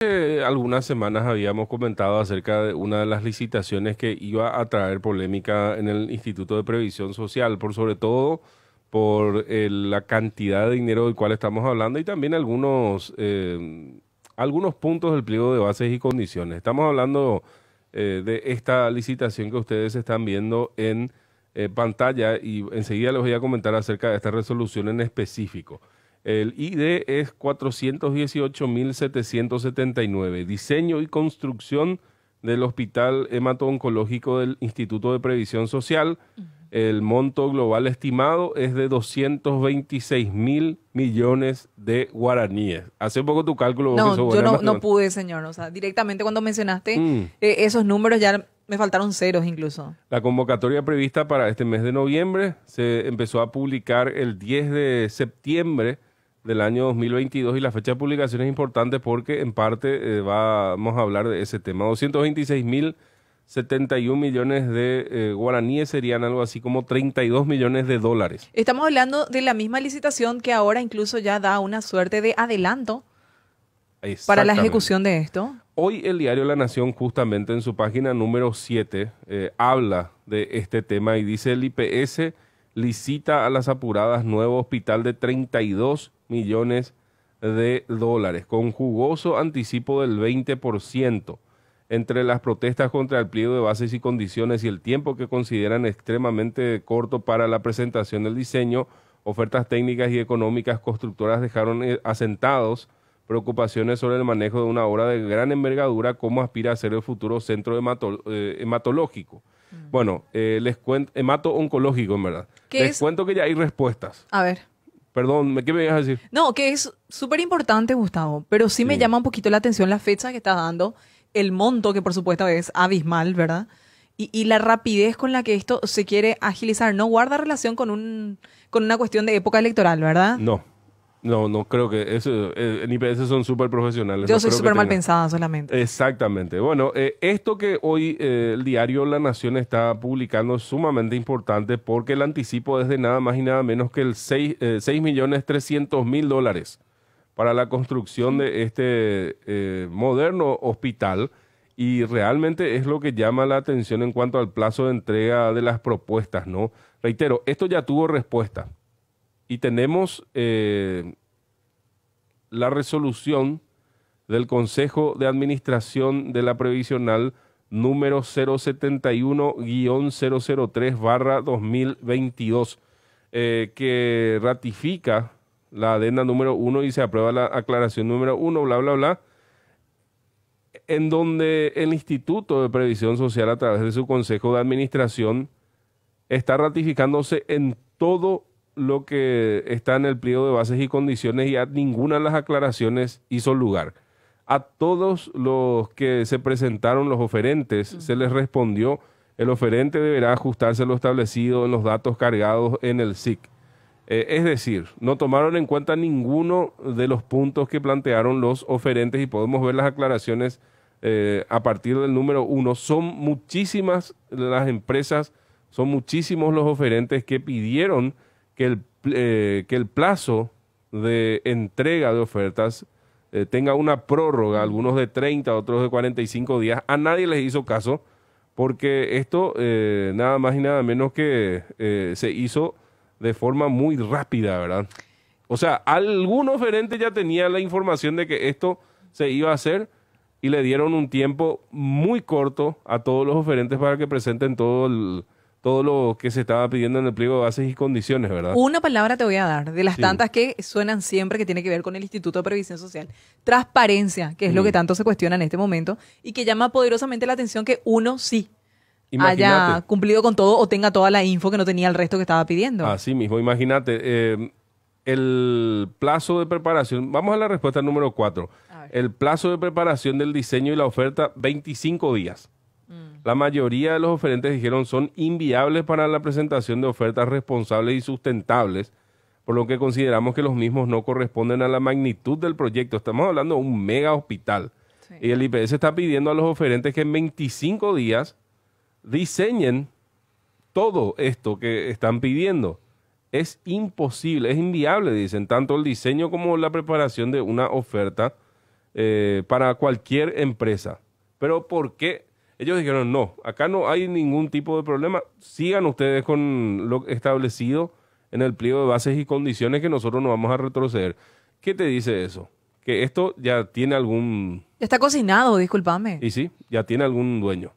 Eh, algunas semanas habíamos comentado acerca de una de las licitaciones que iba a traer polémica en el Instituto de Previsión Social, por sobre todo por eh, la cantidad de dinero del cual estamos hablando y también algunos, eh, algunos puntos del pliego de bases y condiciones. Estamos hablando eh, de esta licitación que ustedes están viendo en pantalla y enseguida les voy a comentar acerca de esta resolución en específico. El ID es 418.779. Diseño y construcción del Hospital hemato del Instituto de Previsión Social. El monto global estimado es de 226 mil millones de guaraníes. Hace poco tu cálculo. No, yo no, pude, señor. O sea, directamente cuando mencionaste mm. eh, esos números ya me faltaron ceros incluso. La convocatoria prevista para este mes de noviembre se empezó a publicar el 10 de septiembre del año 2022 y la fecha de publicación es importante porque en parte eh, vamos a hablar de ese tema. 226.071 millones de eh, guaraníes serían algo así como 32 millones de dólares. Estamos hablando de la misma licitación que ahora incluso ya da una suerte de adelanto para la ejecución de esto. Hoy el diario La Nación justamente en su página número 7 eh, habla de este tema y dice el IPS licita a las apuradas nuevo hospital de 32 millones de dólares, con jugoso anticipo del 20%. Entre las protestas contra el pliego de bases y condiciones y el tiempo que consideran extremadamente corto para la presentación del diseño, ofertas técnicas y económicas constructoras dejaron eh, asentados preocupaciones sobre el manejo de una obra de gran envergadura, como aspira a ser el futuro centro eh, hematológico. Mm. Bueno, eh, les cuento, hemato-oncológico, en verdad. Les cuento que ya hay respuestas. A ver. Perdón, ¿qué me ibas a decir? No, que es súper importante, Gustavo, pero sí, me llama un poquito la atención la fecha que está dando, el monto, que por supuesto es abismal, ¿verdad? Y, y, la rapidez con la que esto se quiere agilizar. No guarda relación con, un, con una cuestión de época electoral, ¿verdad? No, no, no creo que eso. en eh, son súper profesionales. Yo soy súper mal pensada solamente. Exactamente. Bueno, eh, esto que hoy eh, el diario La Nación está publicando es sumamente importante porque el anticipo es de nada más y nada menos que el 6, millones trescientos mil dólares para la construcción de este moderno hospital y realmente es lo que llama la atención en cuanto al plazo de entrega de las propuestas, ¿no? Reitero, esto ya tuvo respuesta y tenemos eh, la resolución del Consejo de Administración de la Previsional número 071-003 2022, eh, que ratifica la adenda número 1 y se aprueba la aclaración número 1, bla, bla, bla, en donde el Instituto de Previsión Social a través de su Consejo de Administración está ratificándose en todo lo que está en el pliego de bases y condiciones y a ninguna de las aclaraciones hizo lugar. A todos los que se presentaron los oferentes se les respondió, el oferente deberá ajustarse a lo establecido en los datos cargados en el SIC. Eh, es decir, no tomaron en cuenta ninguno de los puntos que plantearon los oferentes y podemos ver las aclaraciones eh, a partir del número uno. Son muchísimas las empresas, son muchísimos los oferentes que pidieron que el, eh, que el plazo de entrega de ofertas eh, tenga una prórroga, algunos de 30, otros de 45 días. A nadie les hizo caso porque esto eh, nada más y nada menos que se hizo de forma muy rápida, ¿verdad? O sea, algún oferente ya tenía la información de que esto se iba a hacer y le dieron un tiempo muy corto a todos los oferentes para que presenten todo el, todo lo que se estaba pidiendo en el pliego de bases y condiciones, ¿verdad? Una palabra te voy a dar, de las tantas que suenan siempre que tiene que ver con el Instituto de Previsión Social. Transparencia, que es lo que mm. tanto se cuestiona en este momento y que llama poderosamente la atención que uno sí haya cumplido con todo o tenga toda la info que no tenía el resto que estaba pidiendo. Así mismo, imagínate, eh, el plazo de preparación, vamos a la respuesta número cuatro: el plazo de preparación del diseño y la oferta, 25 días. Mm. La mayoría de los oferentes dijeron son inviables para la presentación de ofertas responsables y sustentables, por lo que consideramos que los mismos no corresponden a la magnitud del proyecto. Estamos hablando de un mega hospital. Y el IPS está pidiendo a los oferentes que en 25 días diseñen todo esto que están pidiendo. Es imposible, es inviable, dicen, tanto el diseño como la preparación de una oferta eh, para cualquier empresa. Pero ¿por qué ellos dijeron, no, acá no hay ningún tipo de problema, sigan ustedes con lo establecido en el pliego de bases y condiciones que nosotros no vamos a retroceder. ¿Qué te dice eso? Que esto ya tiene algún... está cocinado, discúlpame. Y sí, ya tiene algún dueño.